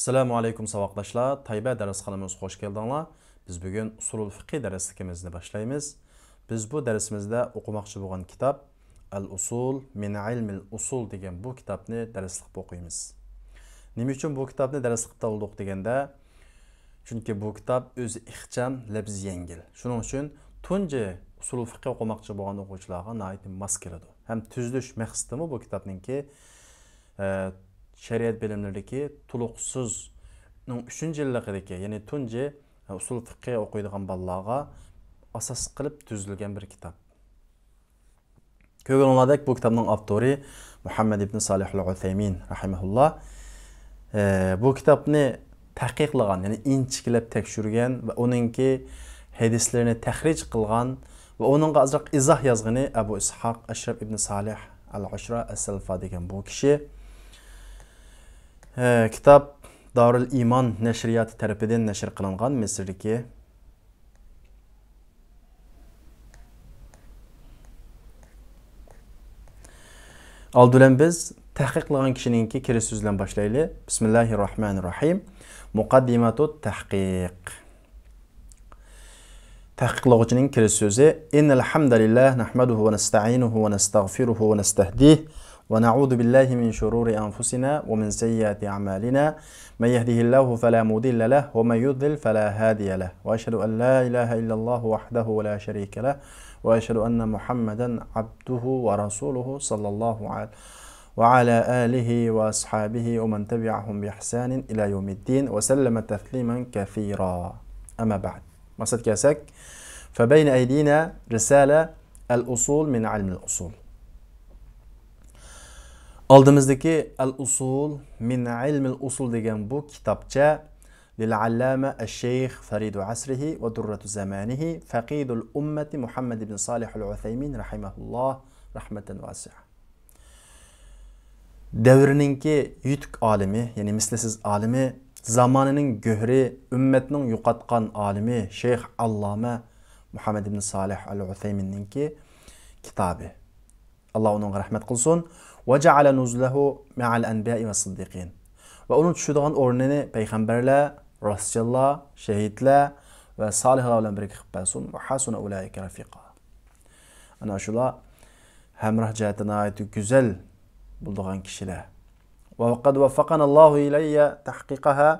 assalomu alaykum saboqdoshlar tayba dars xonamiz xush keldinglar biz bugun usulul fiqiy darsligimizni boshlaymiz biz bu darsimizda o'qimoqchi bo'lgan kitob al usul min ilmil usul degan bu kitobni darslik qilib o'qiymiz nima uchun bu kitobni dars qilib oldik deganda chunki bu kitob o'zi ixcham labz yengil shuning uchun tunji usul fiqi o'qimoqchi bo'lgan o'quvchilarga mos keladi ham tuzilish maqsadimi bu kitobninki shariat bilimlaridagi tuluqsiz uchinchi yilligidagi ya'ni tunji e, usul fiqi o'qiydigan bolalarga asos qilib tuzilgan bir kitob ko'rganlardek bu kitobning avtori muhammad ibn solih utaymin rahimahulloh e, bu kitobni taqiqlagan ya'ni inchiklab tekshirgan va uningki hadislarni tahrij qilgan va uningga azroq izoh yozgani abu ishoq ashraf ibn solih al ashra as salfa degan bu kishi kitob Darul İman neşriyatı tarafidan nashr qilingan misrdagi oldi biz tahqiq qilgan ki kiri sözüyle başlayalı. boshlaylik muqaddimatu tahqiq tahqiqlovchining kirish so'zi innal hamdalillah nahmaduhu va nasta'inuhu va nastag'firuhu va nastahdih ونعوذ بالله من شرور أنفسنا ومن سيئات أعمالنا من يهده الله فلا مضل له ومن يضل فلا هادي له وأشهد أن لا إله إلا الله وحده لا شريك له وأشهد أن محمدا عبده ورسوله صلى الله عليه وعلى آله وأصحابه ومن تبعهم بإحسان إلى يوم الدين وسلم تسليما كثيرا أما بعد يا كاسك فبين أيدينا رسالة الأصول من علم الأصول oldimizdagi al usul min ilmil usul degan bu kitobcha lil allama al shayx faridu asrihi va durratu zamanihi faqidul ummati muhammad ibn solih al usaymin rahimahulloh rahmatan vasiha davrininki yutuq olimi ya'ni mislsiz olimi zamonining go'hri ummatning yo'qotgan olimi shayx alloma muhammad ibn solih al usayminninki kitobi alloh unga rahmat qilsin وَجَعَلَ نُزْلَهُ مَعَ الْاَنْبِيَاءِ وَصِدِّقِينَ Ve Ve onun düşüdüğün örneğini peygamberle, Resulullah, şehitle ve salihler olan bir kıbbesun ve hasuna ulaike rafika. Ana şula hemrah cihetine ait güzel bulduğun kişiler. وَقَدْ وَفَقَنَ اللّٰهُ اِلَيَّ ve,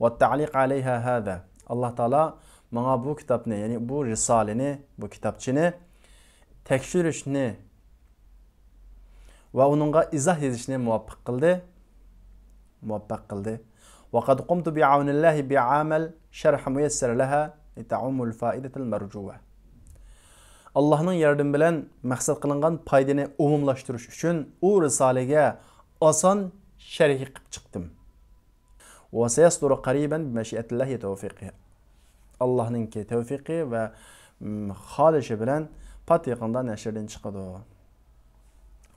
وَالتَّعْلِيقَ عَلَيْهَا هَذَا Allah Teala bana bu kitabını yani bu risalini, bu kitapçını tekşir işini va uningga izoh yozishni muvaffaq qildi muvaffaq qildi وقد قمت بعون الله بعمل شرح ميسر لها لتعم الفائدة المرجوة Allah'ın yardım bilen maksat kılıngan paydını umumlaştırış için o Risale'ye asan şerhi kıp çıktım. Ve seyasduru kariben bimeşiyetillahi tevfiqi. Allah'ın ki tevfiqi ve halişi mm, bilen pat yakında neşirden çıkadı.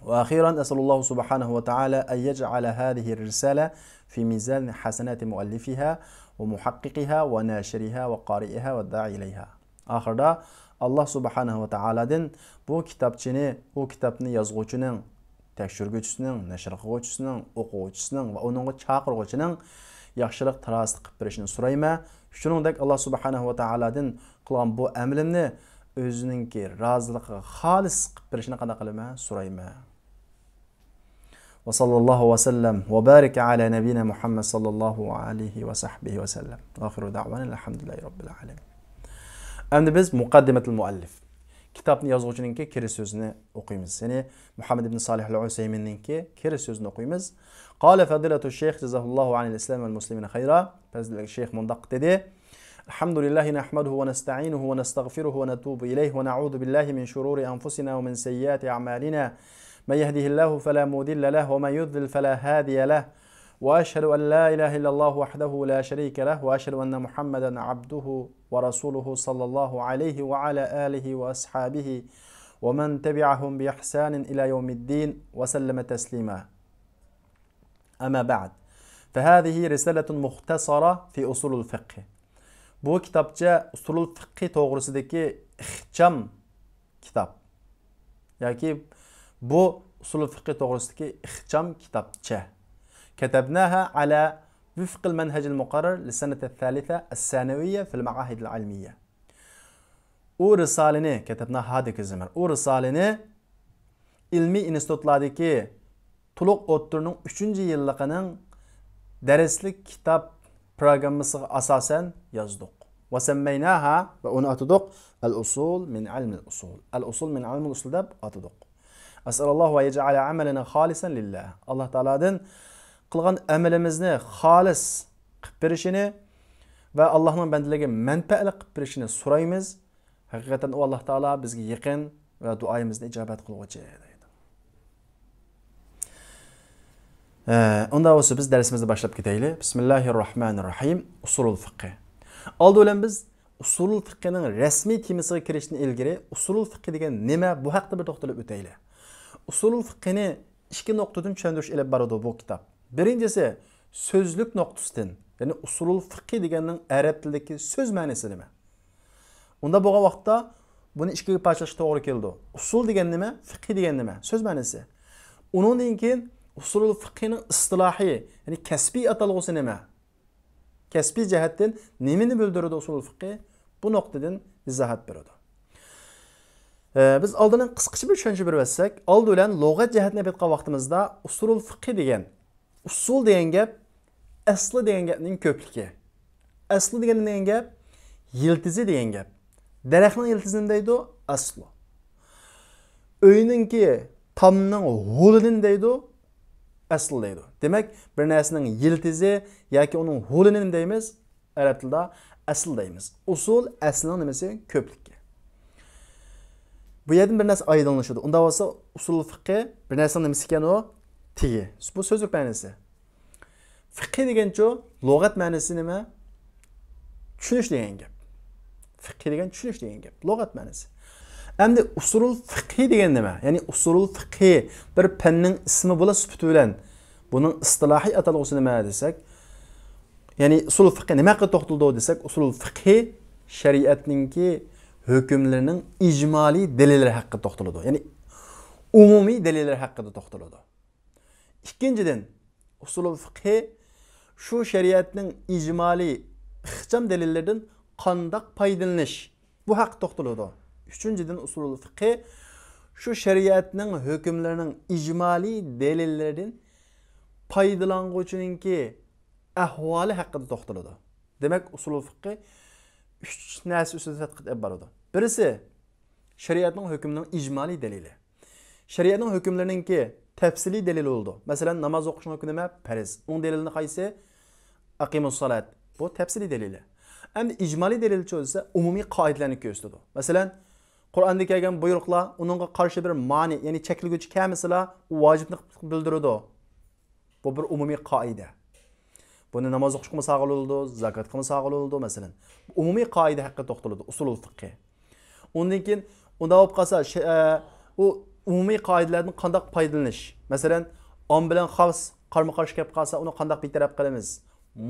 وأخيرا أسأل الله سبحانه وتعالى أن يجعل هذه الرسالة في ميزان حسنات مؤلفها ومحققها وناشرها وقارئها والداعي إليها Axırda Allah Subhanahu va Taala'dan bu kitobchini, bu kitobni yozuvchining, tekshirguvchisining, nashr qiluvchisining, o'quvchisining va uning chaqiruvchining yaxshilik tarasi qilib berishini so'rayman. Shuningdek Alloh Subhanahu va Taala'dan qilgan bu amalimni o'zininki roziligiga xolis qilib berishini qanday qilaman so'rayman. وصلى الله وسلم وبارك على نبينا محمد صلى الله عليه وصحبه وسلم آخر دعوانا الحمد لله رب العالمين أمد بز مقدمة المؤلف كتاب يزغجنين كي كيري سوزني أقيمز سني محمد بن صالح العسيمين كي كيري سوزني أقيمز قال فضيلة الشيخ جزاه الله عن الإسلام والمسلمين خيرا فضيلة الشيخ مندق تدي الحمد لله نحمده ونستعينه ونستغفره ونتوب إليه ونعوذ بالله من شرور أنفسنا ومن سيئات أعمالنا من يهده الله فلا مضل له ومن يضلل فلا هادي له واشهد ان لا اله الا الله وحده لا شريك له واشهد ان محمدا عبده ورسوله صلى الله عليه وعلى اله واصحابه ومن تبعهم باحسان الى يوم الدين وسلم تسليما اما بعد فهذه رساله مختصره في اصول الفقه bu kitobcha اصول الفقه to'g'risidagi ixcham كتاب. يعني bu usulü fiqi to'g'risidagi ixcham kitobcha كتبناها على وفق المنهج المقرر للسنة الثالثة الثانوية في المعاهد العلمية u risolani katabna hadiki zimir u risolani ilmiy institutlardagi tuluq o'ttirning uchinchi yilliqining darslik kitob programmasiga asosan yozdik vasammaynaha va uni atadiq al usul min ilmi al usul al usul min ilmi al usul deb atadiq asalallohu va yajala amalana xolisan lillah alloh taolodan qilgan amalimizni xolis qilib berishini va allohning bandalariga manfaatli qilib berishini so'raymiz haqiqatan u alloh taolo bizga yaqin va duoyimizni ijobat qilguvchi deydi unda o'zi biz darsimizni boshlab ketaylik bismillahi rohmanir rohim usulul fiqi oldi bilan biz usulul fiqqining rasmiy temasiga kirishdan ilgari usulul fiqi degan nima bu haqida bir to'xtalib o'taylik usulul fiqhini ikki nuqtadan tushuntirish ilib boradi bu kitob birinchisi so'zlik nuqtasidan ya'ni usulul fiqhi deganning arab tilidagi so'z ma'nosi nima unda bo'lgan vaqtda buni ikkiga parchalash to'g'ri keldi usul degan nima fiqhi degan nima so'z ma'nosi undan keyin usulul fiqhini istilohiy ya'ni kasbiy atalg'usi nima kasbiy jihatdan nimani bildiradi usulul fiqhi bu nuqtadan izohat beradi Ee, biz oldini qisqicha bir tushuncha bir versek, oldi bilan lug'at jihatini aytgan vaqtimizda usul fiqi degan usul degan gap asli degan gapning ko'pligi asli degan degan gap yiltizi degan gap daraxtning yiltizi nima deydi asli uyninki tomning ho'lini deydi asli deydi demak bir narsaning yiltizi yoki uning ho'lini nima deymiz arab tilida asl usul aslning nimasi ko'plik bu yerdan bir narsa oydinlashadi Onda bo'lsa usulü fiqi bir narsani nima ekan u tegi bu so'zlik ma'nosi fiqi deganchu lug'at ma'nosi nima tushunish degan gap fiqi degan tushunish degan gap lug'at ma'nosi endi usulul fiqi degan nima ya'ni usulü fiqi bir fanning ismi bo'la sufati bilan buning istilohiy atalg'usi nima desak ya'ni usul fiqi nimaga to'xtaldi desak usul fiqi shariatninki hükümlerinin icmali delilleri hakkı toxtuludi. Yani umumi delilleri hakkında toxtuludi. İkinciden usulü fıkhi şu şeriatning icmali ixcham delillerden kandak foydalanish bu hak toxtuludi. Üçüncüden usulü fıkhi şu şeriatning hükümlerinin icmali delillerden foydalanguchininki ahvoli haqida to'xtaladi demak usul fiqi uch narsa ustida tadqiq olib boradi Birisi şeriatın hükmünün icmali delili. Şeriatın hükümlerinin ki tefsili delil oldu. Mesela namaz okuşun hükmü periz. Onun delilini kaysi akimus salat. Bu tefsili delili. Hem de icmali delil çözse umumi kaidlerini gösterdi. Mesela Kur'an'da kelgan buyruqlar onunla karşı bir mani, ya'ni cheklaguvchi kamisilar vojibni bildiradi. Bu bir umumiy qoida. Buni namoz o'qish qilmasa qiladi, zakot qilmasa qiladi, masalan. Umumiy qoida haqida to'xtaladi usulul fiqh. undan keyin unda olib qolsa e, u umumiy qoidalarni qandoq foydalanish masalan om bilan xos qarama qarshi kelib qolsa uni qandoq betaraf qilamiz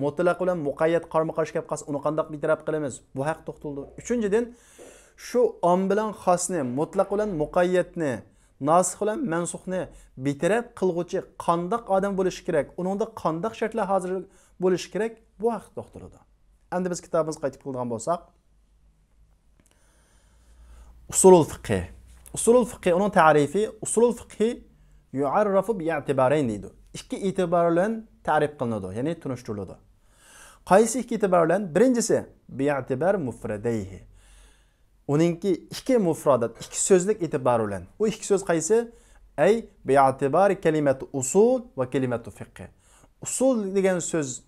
mutlaq bilan muqayyat qarama qarshi kelib qolsa uni qandoq betaraf qilamiz bu haqda to'xtaldi uchinchidan shu om bilan xosni mutlaq bilan muqayyatni nasih bilan mansuhni betaraf qilg'uvchi qandoq odam bo'lishi kerak uningda qandoq shartlar hozir bo'lishi kerak bu haqda to'xtaldi endi biz kitobimizga qaytib keladigan bo'lsak usulul fıkhı. Usulul fıkhı onun tarifi usulul fıkhı yuarrafu bi i'tibarayn deydi. İki itibarla tarif kılındı. Yani tunuşturuldu. Qaysi ikki itibar bilan? Birinchisi bi'tibar Onun ki, ikki mufradat, ikki so'zlik e'tibor bilan. U söz so'z qaysi? Ay bi'tibar kalimatu usul ve kalimatu fiqh. Usul degan söz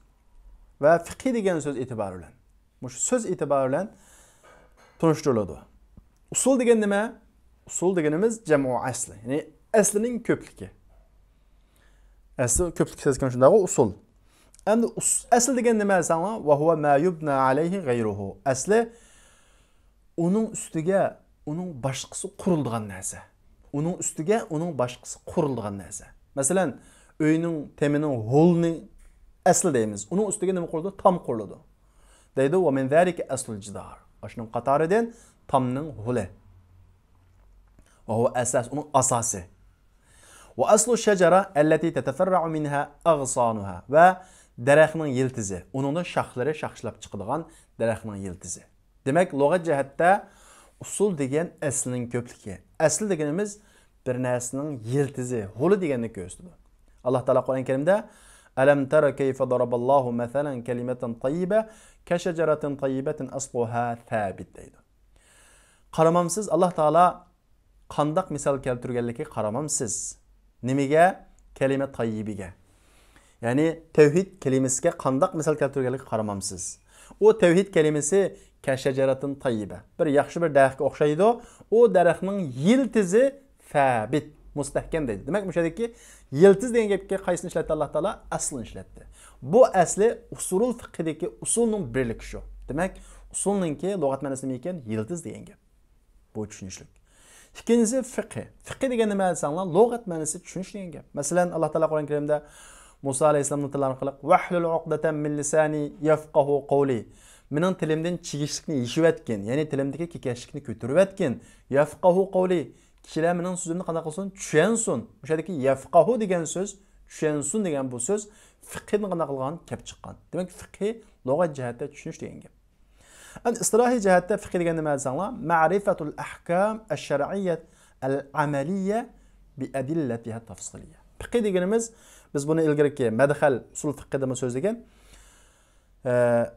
ve fiqh degan söz e'tibor bilan. Mush so'z e'tibor bilan tunishtiriladi usul degan nima usul deganimiz jamu asli ya'ni aslining ko'pligi asli ko'plik so'zga shundaqa usul endi asl degan nima desanglar va huva ma yubna alayhi g'ayruhu asli onun ustiga uning boshqasi qurilgan narsa uning ustiga uning boshqasi qurilgan narsa masalan uyning temining holni asli deyimiz onun üstüge nima quriladi tam quriladi deydi va min zalika aslul aşının shuning eden tomning huli va asas uni asosi va aslu shajara allati tatafarra'u minha ag'sonuha va daraxtning yiltizi uningda shoxlari shaxshlab chiqadigan daraxtning yiltizi demak lug'at jihatda usul degan aslning ko'pligi asl deganimiz bir narsaning yiltizi huli deganni ko'rsatadi alloh taolo qur'oni karimda ألم تر كيف ضرب الله مثلا كلمة طيبة كشجرة طيبة أصلها ثابت دينا Karamamsız qaramamsiz alloh taolo qandoq misol keltirganligi qaramamsiz nimaga kalima tayyibiga ya'ni tevhid kelimesi ki kandak misal misol keltirganligiga karamamsız. O tevhid kelimesi kashajaratin tayyiba bir yaxshi bir daraxtga o'xshaydi u daraxtning yiltizi fabit mustahkam deydi demak o'sha yerdagi yiltiz degan ki qaysini ishlatdi Allah taolo aslini ishlatdi bu asli usulul fiqidagi usulun birligi shu demak usulninki lug'at ma'nosi nima ekan yildiz degan gap bu tushunishlik ikkinchisi fiqi fiqi degan nima desanglar lug'at ma'nosi tushunish degan gap masalan alloh taolo qur'oni karimda muso alayhissalomni tilini qilib vahlul min lisani yafqahu qawli mening tilimdan chigishlikni yeyishayotgin ya'ni tilimdagi kekashlikni ko'tarayotgin yafqahu qawli kishilar mening so'zimni qanaqa qilsin tushansin o'shadagi yafqahu degan so'z tushunsin degan bu so'z fiqini qanaqa qilgan kelib chiqqan demak fiqhi lug'at jihatda tushunish degan gap الاصطلاحي جهات تفخي لغن ما معرفة الأحكام الشرعية العملية بأدلتها التفصيلية بقي لغن ما بس بني الجركي مدخل سلطة قدم سوز لغن آه،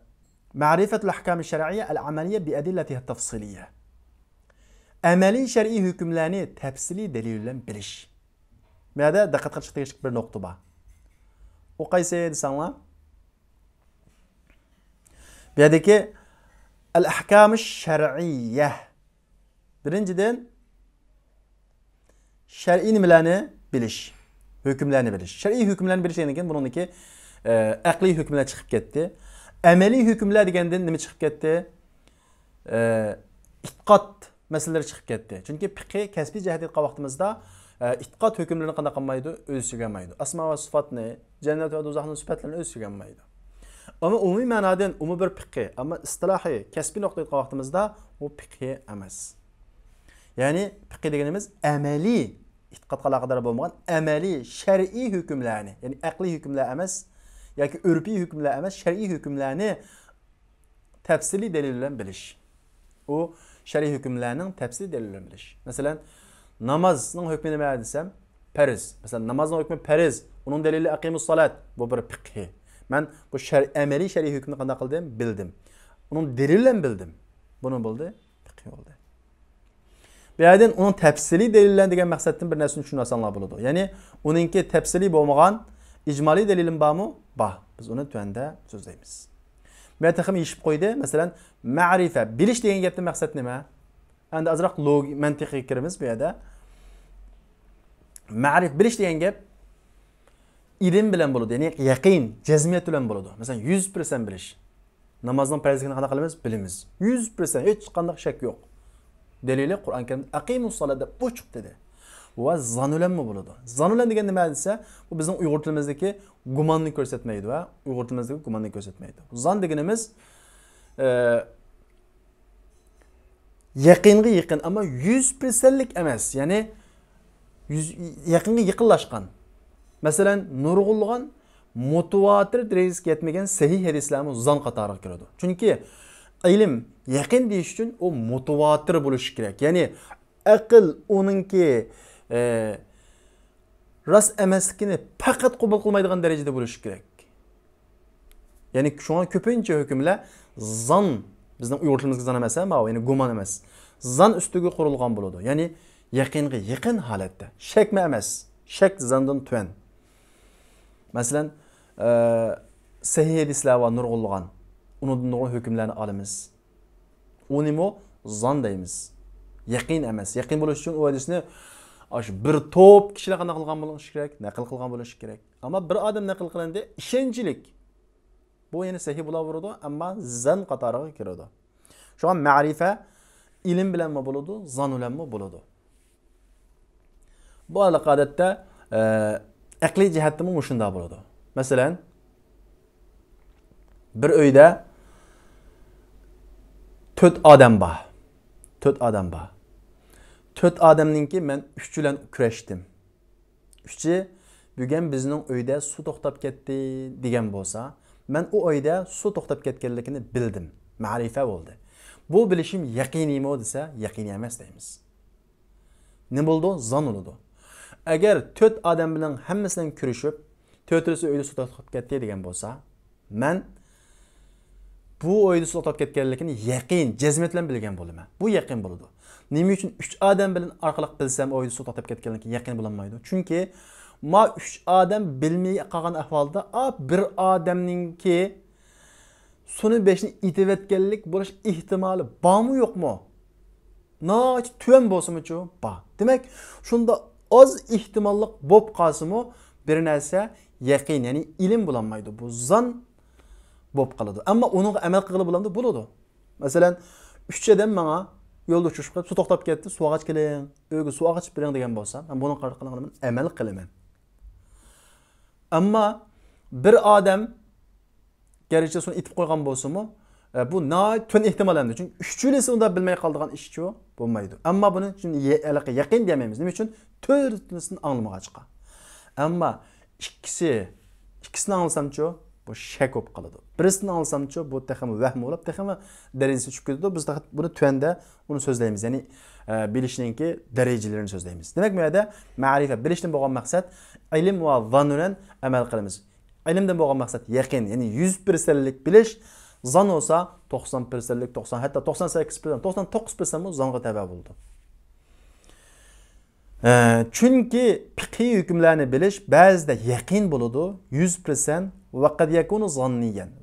معرفة الأحكام الشرعية العملية بأدلتها التفصيلية أمالي شرعي هكم لاني تفصيلي دليل لن بلش ماذا دقت قد شتيش كبر نقطة بها وقيس سيد سانلا بيادكي al ahkami shar'iyya birinchidan shar'iy nimalarni bilish hukmlarni bilish shar'iy hukmlarni bilish degan ekan buniki e, aqliy hukmlar chiqib ketdi amaliy hukmlar degandan nima chiqib ketdi e, masalalari chiqib ketdi chunki fiqi kasbiy jihatga vaqtimizda e, itqot hukmlarini qanaqa qilmaydi o'z ichiga olmaydi asmo va sifatni jannat va do'zaxni sifatlarini o'z ichiga olmaydi ammo umumiy ma'nodan umi bir fiqhi ammo istilohiy kasbiy nuqta yetgan vaqtimizda u fiqhi emas ya'ni fiqhi deganimiz amaliy e'tiqodga aloqador bo'lmagan amaliy shar'iy hukmlarni ya'ni aqliy hukmlar emas yoki urfiy hukmlar emas shar'iy hukmlarni tafsiliy dalil bilan bilish u shar'iy hukmlarning tafsiliy dalil bilan bilish masalan namozning hukmi nima desam farz masalan namozning hukmi farz uning dalili aqimus salat bu bir fiqhi Men bu şer, emeli şer'i hükmünü kanda kıldım, bildim. Onun delille bildim. Bunu buldu, fiqh oldu. Bir yerden onun tepsili delillen degen məqsədin bir nesini üçün asanla buludu. Yani onunki tepsili boğmağan icmali delilin bağımı, bağ. Biz onu tüende sözləyimiz. Bir yerden təxim işib koydu. Mesela ma'rifə, biliş deyin gəpti məqsəd nəmə? Endi azraq logi, məntiqi kirimiz bu yerdə. Ma'rif, biliş deyin gəp, ilim bilen buludu. Yani yakin, cezmiyet bilen buludu. Mesela 100% biliş. Namazdan perzikini kadar qilamiz? Bilimiz. 100% hiç qanday şek yok. Delili Qur'on-Karimda aqimus solada uchuq dedi. Bu Va zanulanmi mi Zanulan degan nima desa, bu bizning Uyg'ur tilimizdagi gumonni ko'rsatmaydi va Uyg'ur tilimizdagi gumonni ko'rsatmaydi. Zan deganimiz e, yaqinga yaqin, ama 100%lik emas. Ya'ni yaqinga yaqinlashgan. masalan nurg'ulg'on mutawatir darajasiga yetmagan sahih hadislarmi zan qatoriga kiradi chunki ilm yaqin deyish uchun u mutawatir bo'lishi kerak ya'ni aql uninki e, rost emasligini faqat qabul qilmaydigan darajada bo'lishi kerak ya'ni shunga ko'pincha hukmlar zon bizning uyg'ur tilimizga zon emas ya'ni guman emas Zan ustiga qurilgan bo'ladi ya'ni yaqinga yaqin holatda shakma emas shak zandan tuan Мәсәлән, e, sahih hadislar va nurg'unlagan undan nurg'un hukmlarni olamiz u nima zon deymiz yaqin emas yaqin bo'lish uchun u hadisni shu bir to'p kishilar qanaqa qilgan bo'lishi kerak naql qilgan bo'lishi kerak ammo bir adam naql qilganda ishonchlik bu yana sahih bo'laveradi ammo zan qatoriga kiradi shunga ma'rifa ilm bilanmi bo'ladi zon bilanmi buludu. bu aloqa odatda aqliy jihatdan ham shundoq bo'ladi masalan bir uyda to'rt odam bor to'rt odam bor to'rt odamninki men uch bilan kurashdim uchi bugun bizning uyda suv to'xtab ketdi degan bo'lsa men u uyda suv to'xtab ketganligini bildim ma'rifa bo'ldi bu bilishim yaqiniymi desa yaqin emas deymiz nima bo'ldi zon bo'ladi agar to'rt odam bilan hammasi kurishib to'rtinchisi uyda suvda qolib ketdi degan bo'lsa man bu o'yni suvda qolib ketganligini yaqin jazmat bilan bilgan bo'laman bu yaqin bo'ladi nima uchun uch odam bilan orqali bilsam o'yni suvda qolib ketganligini yaqin bo'lolmaydi chunki ma uch odam bilmay qolgan ahvolda a bir odamningki suni beshni itayotganlik bo'lish ehtimoli bormi yo'qmi nochi tuvan bo'lsinmichu bor demak shunda oz ehtimolliq bo'lib qolsimi bir narsa yaqin ya'ni ilm bo'lolmaydi bu zon bo'lib qoladi ammo uniga amal qilib bo'lamdi bo'ladi masalan uch odam manga yo'lda uchrashib qolib suv to'xtab ketdi suv ag'ach keling uyga suv ag'achib bering degan bo'lsa man buni qarshi amal qilaman ammo bir odam garchi suni itib qo'ygan bo'lsinmi e, bu tun ehtimol endi chunki uch yil uchchulisi unda bilmay qoldigan ishchi bo'lmaydi ammo buni yaqin demaymiz nima uchun to'rttasini anglamag'a chiqqan ammo ikkisi ikkisini anglasamchu bu shak bo'lib qoladi birisini anglasamchu bu ham vahm bo'lib ham darajasi tushib ketadi biz buni tuanda uni so'zlaymiz ya'ni e, bilishninki darajalarini so'zlaymiz demak bu yerda ma'rifa bilishdan bo'lgan maqsad ilm va vanulan amal qilamiz ilmdan bo'lgan maqsad yaqin ya'ni 100 persentlik bilish zon bo'lsa to'qson persentlik to'qson hatto 90 sakkiz persent to'qson to'qqiz persent bu zonga bo'ldi Ee, çünkü fiqiy hukmlarni bilish ba'zida yaqin bo'ladi yuz ve vaqad yakunu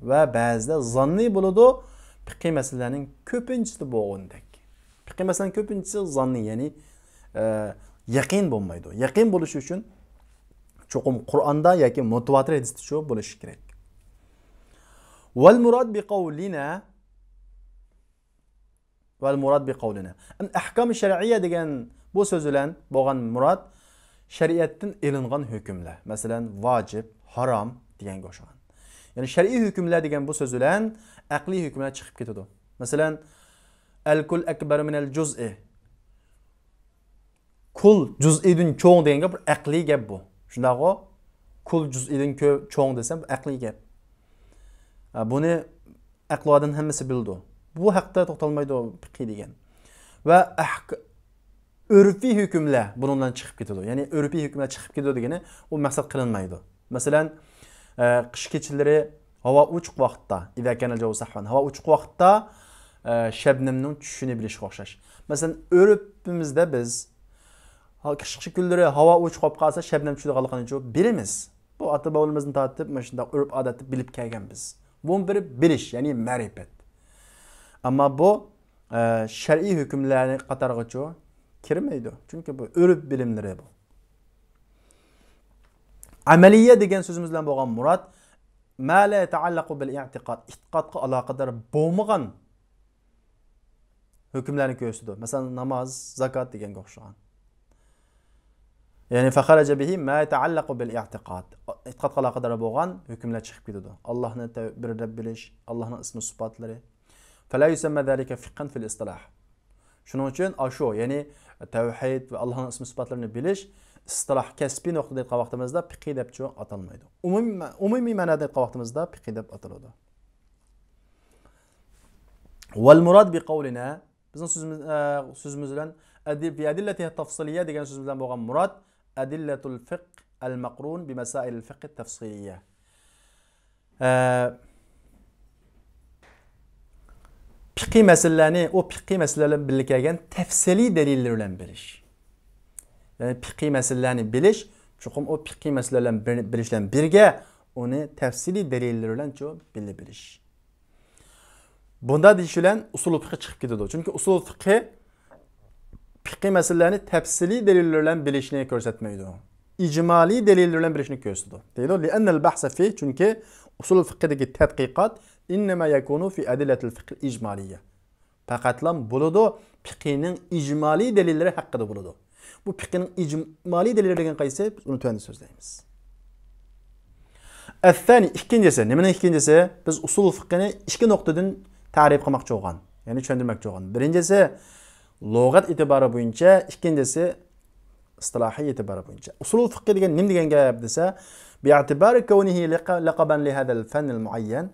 ve bazıda ba'zida buludu bo'ladi fiqiy masalalarning ko'pinchisi bo'lgandek fiqiy masalaning ko'pinchisi zonniy ya'ni yaqin e, bo'lmaydi yaqin bo'lishi çokum cho'qim yakin yoki mutavatir hadisda shu bo'lishi kerak val murod biqavlina val murad bi qavlina ahkomi shar'iya degan bu so'z bilan bo'lgan murad shariatdan ilingan hukmlar masalan vojib harom deganga o'xshagan ya'ni shar'iy hukmlar degan bu so'z bilan aqliy hukmlar chiqib ketadi masalan al kul akbar min al juz'i kul juz'idan cho'ng degan gap aqliy gap bu shundaqo kul juz'idan cho'ng desam aqliy gap buni aqlodan hammasi bildi bu haqda to'xtalmaydi fiqiy degan va urfiy hukmlar bundan chiqib ketadi ya'ni urfiy hukmlar chiqib ketadi degani u maqsad qilinmaydi masalan e, qish kechalari havo ochiq vaqtda havo ochiq vaqtda e, shabnamning tushishini bilishga o'xshash masalan urfimizda biz qishki kunlari havo o'chib qolib qolsa shabnam tushadiganligini cho'p bilamiz bu ota bobolarimizni tortib mana shunday urf odatni bilib kelganmiz bu bir bilish ya'ni ma'rifat Ama bu e, şer'i hükümlerini qatarğıçı kirmeydi. çünkü bu örüp bilimleri bu. Ameliye degen sözümüzle boğan murat ma la yetaallaku bil i'tiqad i'tiqadqa alaqadar bo'lmagan hükümlerini ko'rsatdi. Mesela namaz, zakat deganga o'xshagan. Ya'ni fakharaja bihi ma yata'allaqu bil i'tiqad. I'tiqadqa aloqador bo'lgan hükümler çıkıp ketadi. Allah'ın birlab bilish, Allah'ın ismi-sifatlari, فلا يسمى ذلك فقه في الاصطلاح شنو چون اشو يعني توحيد و الله اسم صفاتلارını bilish اصطلاح كسبي نقطه دقيقه وقتimizda فقه деп چون аталмайды عمومي عمومي معنى دقيقه وقتimizda فقه деп аталады والمراد بقولنا بزن سوزمز آه، سوزمز بأدلة التفصيلية ديجان سوزمز لان بوغان مراد أدلة الفقه المقرون بمسائل الفقه التفصيلية. آه، fiqhi məsələni, o fiqhi məsələlərlə birlikdə gələn təfsili dəlillərlə biliş. Yəni fiqhi məsələni biliş, çoxum o fiqhi məsələlərlə bilişlə birgə onu təfsili dəlillərlə çox bilə biliş. Bunda deyilən usul fiqhi çıxıb gedir. Çünki usul fiqhi fiqhi məsələlərini təfsili dəlillərlə bilişini göstərməyidi. İcmali dəlillərlə bilişini göstərir. Deyildi. Li'anna'l-bahs fi çünki usul fiqhidəki tədqiqat innama yakunu fi adillatil fiqh ijmaliyya faqatlam bo'ladi fiqhning ijmoliy dalillari haqida bo'ladi bu fiqhning ijmoliy dalillari degan qaysi biz uni tuanda so'zlaymiz Əthəni, ikkinchisi nəminin ikkinchisi biz usul fiqhini ikki nuqtadan ta'rif qilmoqchi bo'lgan ya'ni tushuntirmoqchi bo'lgan birinchisi lug'at e'tibori bo'yicha ikkinchisi istilohiy e'tibori bo'yicha Usul fiqh degan nim degan gap desa bi'tibari kawnihi laqaban li hadal fannil muayyan,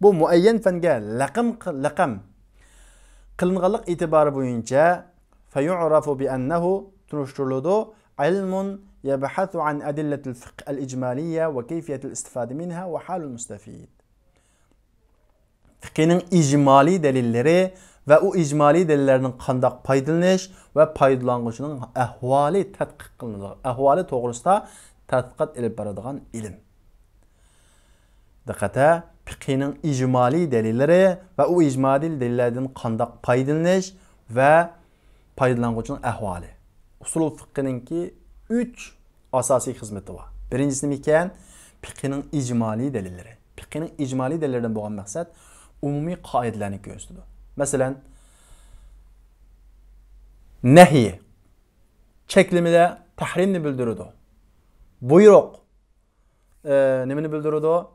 bu muayyan fanga laqam laqam qilinganlik e'tibori bo'yicha fayu'rafu bi annahu tunishtiriladi ilmun yabhathu an adillatil fiqh al ijmaliyya va kayfiyatil istifada minha va halul mustafid fiqhning ijmoliy dalillari va u ijmoliy dalillarning qandoq foydalanish va foydalanuvchining ahvoli tadqiq qilinadi ahvoli to'g'risida tadqiqot ilib boradigan ilm diqqata fikrinin icmali delilleri ve o icmali delillerden kandak paydanılış ve paydalanıcının ehvali. Usul fikrinin ki 3 asasi hizmeti var. Birincisi miken fikrinin icmali delilleri. fikrinin icmali delillerinden boğan məqsəd umumi kaidlerini gözdür. Mesela nehi çeklimide tahrimini bildirirdi. Buyruk e, nemini bildirirdi?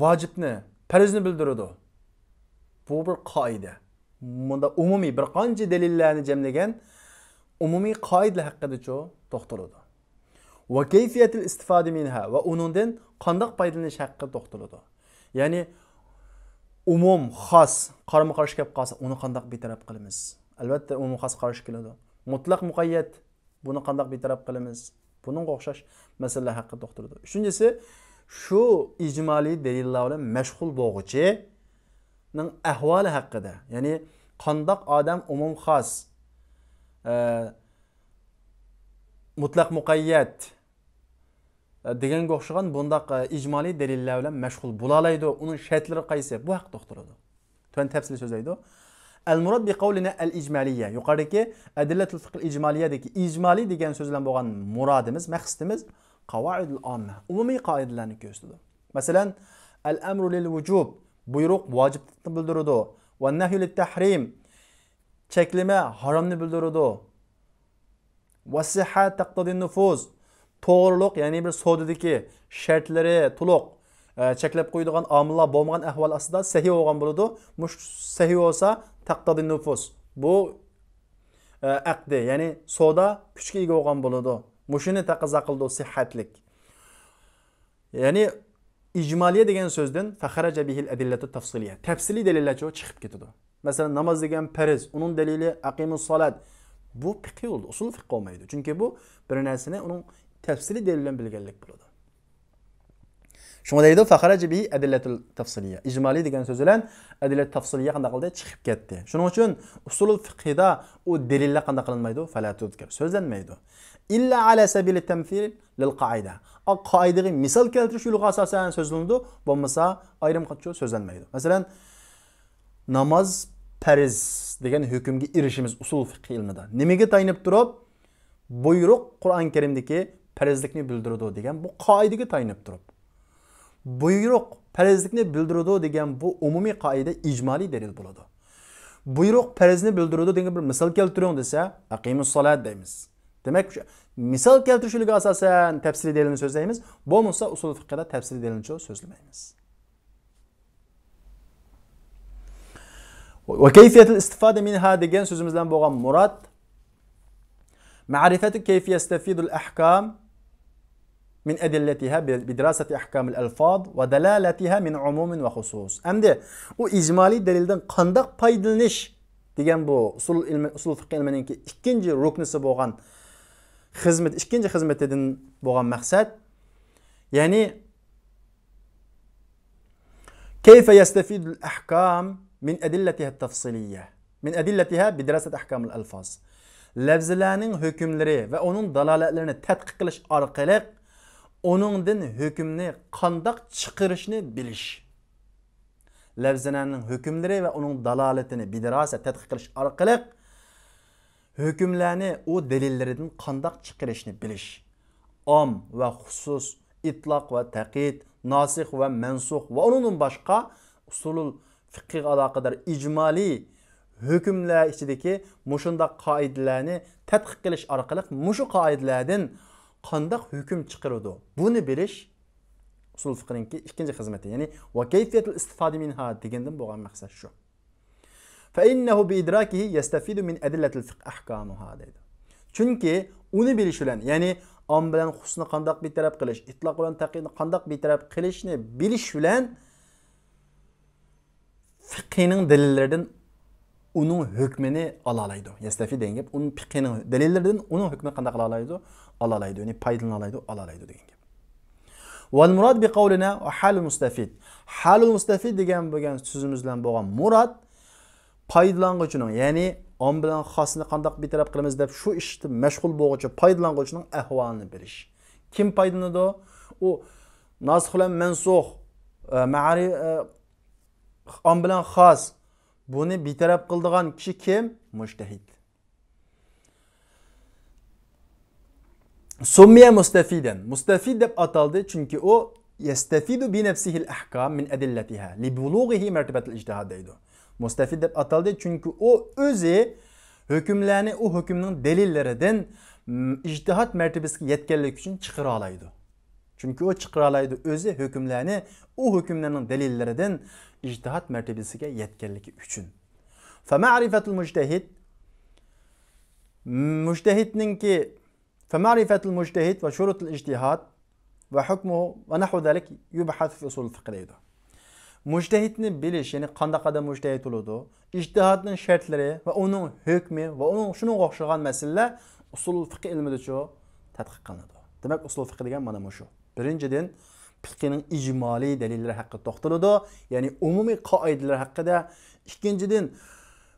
vojibni farzni bildiradi bu bir qoida bunda umumiy bir qancha dalillarni jamlagan umumiy qoidalar haqidachu to'xtaladi va kayfiyatil istifoda minha va unundan qandoq foydalanish haqida to'xtaladi ya'ni umum xos qarama qarshi kelib qolsa uni qandoq betaraf qilamiz albatta umum xos qarshi keladi mutlaq muqayyat buni qandoq betaraf qilamiz bunga o'xshash masalalar haqida to'xtaladi uchinchisi şu icmali dəlillərlə məşğul boğucu'nun əhvalı haqqında, yəni qandaq adam umum xas, ə, e, mutlaq müqayyət e, degan o'xshagan bundaq e, icmali dəlillər ilə məşğul bulalaydı. Onun şərtləri qaysı? Bu haqda uqturadı. Tön təfsil sözləydi. Əl-murad bi qavlina əl-icmaliyyə. Yuqarıdakı ədillətul fiqh icmaliyyədəki icmali degan sözlə bolğan muradımız, məqsədimiz kavaidul amme. Umumi kaidelerni ko'rsatdi. Mesela, al amru lil vujub buyruk vojiblikni bildiradi. Va nahyu lit tahrim cheklama haromni bildiradi. Va sihat taqtadi nufuz to'g'riliq, ya'ni bir şartları shartlari to'liq cheklab e, qo'yilgan omillar bo'lmagan ahvol aslida sehi bo'lgan buludu, muş sehi olsa taqtadi nufuz. Bu e, aqdi, ya'ni soda küçük ilgi bo'lgan buludu. mushuni taqozo qildi sihatlik ya'ni ijmoliya degan so'zdan faharaja bihil adillatu tafsiliya tafsiliy dalillarcha chiqib ketadi masalan namoz degan farz uning dalili aqimus solat bu fiqiy bo'ldi usul fiq qolmaydi chunki bu bir narsani uning tafsiliy dalil bilan bilganlik bo'ladi shunga deydi faharaja bihi adillatul tafsiliya ijmoliy degan so'z bilan adillat tafsiliya qanday qildi chiqib ketdi shuning uchun usul fiqida u dalillar qanday qilinmaydi fala tuzkar so'zlanmaydi illa ala sabili temsil lil qaida. O qaidaga misol keltirish yo'liga asosan bu bo'lmasa ayrim qattiq so'zlanmaydi. Masalan, namaz periz, degan hukmga erishimiz usul fiqh ilmida. Nimaga tayinib turib? Buyruq Qur'on Karimdagi farzlikni bildiradi degan bu qoidaga tayinib turib. Buyruq farzlikni bildiradi degan bu umumiy qoida ijmoliy dalil bo'ladi. Buyruq farzni bildiradi degan bir misol keltiring desa, aqimus salat deymiz. Demak, misal keltirishligiga asosan tafsir edilgan so'zlaymiz bo'lmasa usul fiqhida tafsir edilgan so'zlamaymiz va kayfiyatul istifoda minha degan so'zimizdan bo'lgan murod ma'rifatu kayfi yastafidul ahkam من أدلتها بدراسة va dalalatiha min من va xusus أمدي u icmali dalildan kandak foydalanish degan bu usul ilmi usul fıkh ilminin ikkinchi ruknisi bo'lgan xizmat ikkinchi edin bo'lgan maqsad ya'ni kayfa yastafidul ahkam min adillatiha tafsiliya min adillatiha bidrasat ahkamul alfaz lafzlarning hukmlari va uning dalolatlarini tadqiq qilish orqali uningdan hukmni qandoq chiqarishni bilish lafzlarning hukmlari və onun dalolatini bidrasa tadqiq qilish orqali hukmlarni u dalillaridan qandoq chiqirishni bilish om va xusus itloq va taqid nosih va mansux va undan boshqa usulul fiqqiga aloqador ijmoliy hukmlar ichidagi mushundoq qoidalarni tadqiq qilish orqali mushu qoidalardan qandoq hukm chiqaradi buni bilish usul fiqriniki ikkinchi xizmati ya'ni va kayfiyatul istifodi minha degandan bo'lgan maqsad shu Fe innehu bi idrakihi yestefidu min edillatil fıkh ahkamuha dedi. Çünki onu bilişilen yani an bilen husnu kandak bitirap kılış, itlak bilen takini kandak bitirap kılışını bilişilen fıkhinin delillerden onun hükmünü alalaydı. Yestefi dengip onun fıkhinin delillerden onun hükmü kandak alalaydı, alalaydı. Yani paydalan alalaydı, alalaydı deyin Vel murad bi kavlina halul mustafid. Halul mustafid degen bugün sözümüzden boğan murad пайдалангычының яғни он bilan xosni qandoq betaraf qilamiz deb shu ishni mashg'ul bo'lg'uvchi foydalanuvchining ahvolini bilish kim foydalanadi o nasxlan mansuh e, ma'ari e, on bilan xos buni betaraf qildigan kishi kim mushtahid summiya mustafidan mustafid deb ataldi chunki u yastafidu bi nafsihi al ahkam min adillatiha li bulughihi martabat al ijtihad deydi mustafid deb ataldi chunki u o'zi hukmlarni u hukmning delillaridan ijtihod martabasiga yetganligi uchun chiqara oladi chunki özü hükümlerini, o hükümlerin hukmlarni u hukmlarning delillaridan ijtihod martabasiga yetganligi uchun famarifatul mujtahid mujtahidninki famarifatul mujtahid va shurutul ijtihod ve hukmu va nahu zalik yubahas fi usul fiqh Müctehitni biliş, yani qandaqada müjdehit oludu, ijtihadning şartları ve onun hükmü ve onun şunu o'xshagan masalalar usul fiqh ilmida shu tadqiq qilinadi. Demek usul fiqh degan mana shu. Birinchidan fiqhning ijmoliy dalillari haqida to'xtaladi, ya'ni umumiy qoidalar haqida. Ikkinchidan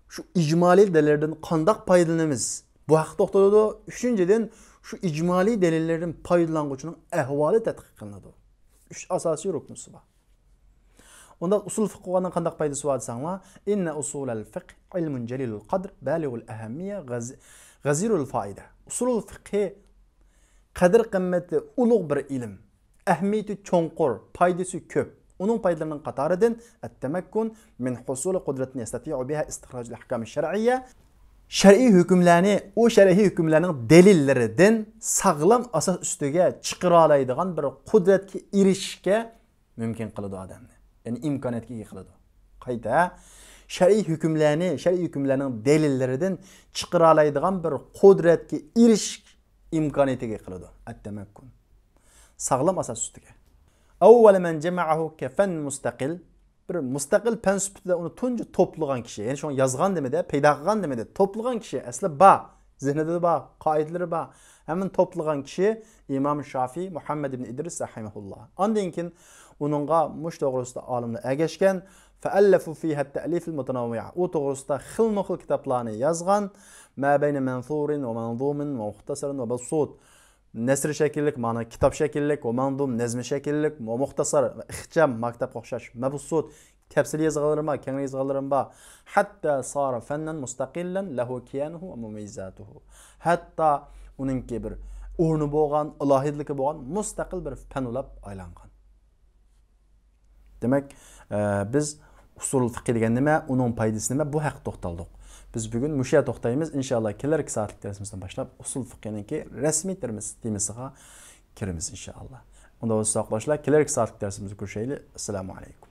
şu icmali dalillardan kandak foydalanamiz? Bu haqda to'xtaladi. Uchinchidan shu ijmoliy dalillardan foydalanuvchining ahvoli tadqiq qilinadi. 3 asosiy ruknusi bor. онда ұсул фиқ оғанын қандақ пайдасы бар саңла инна усул әл фиқ илмун жалилул қадр балиғул әһәмия ғазирул файда ұсул фиқхи қадір қымметі ұлық бір илм әһмиеті чоңқор пайдасы көп Onun paylarının qatarıdın ət-təməkkun min husuli qudratini yəstəti'u biha istixracul ahkam шаръия Şər'i hökmlərini, o sağlam bir qudratə erişişə mümkün qılıdı Yani imkoniyatga ega qiladi. Qayta shar'iy hükümlerini, shar'iy hükümlerinin dalillaridan chiqara bir qudratga erish imkoniyatiga qiladi. At-tamakkun. Sog'lom asos ustiga. Avval man jama'ahu kafan mustaqil bir mustaqil fan sifatida uni tunji to'plagan kishi, ya'ni shuni yozgan demada, paydo qilgan demada, to'plagan kishi asli ba Zihnede bak, kaideleri bak. Hemen toplagan kişi İmam Şafii Muhammed ibn İdris rahimehullah. Andinkin onunğa muş doğrusunda alimler egeşken فألفوا فيها التأليف المتنوع وتغرستا خلنا خل كتابلاني يزغن ما بين منثور ومنظوم ومختصر وبسيط نسر شكلك معنى كتاب شكلك ومنظوم نظم شكلك ومختصر اختجام مكتب خشاش مبسوط tafsir yozganlarim bor keng yozganlarim bor hatto sora fannan mustaqillan lahu kiyanuhu va mumayizatuhu hatto uningki bir o'rni bo'lgan ilohidligi bo'lgan mustaqil bir fan ulab aylangan demak e, biz usul fiqi degan nima uning foydasi nima bu haqida to'xtaldik biz bugun musha to'xtaymiz inshaalloh kelarki soatlik darsimizdan boshlab usul fiqiniki rasmiy temasiga kiramiz inshaalloh unda o'z saqlashlar kelarki soatlik darsimizni ko'rishaylik assalomu alaykum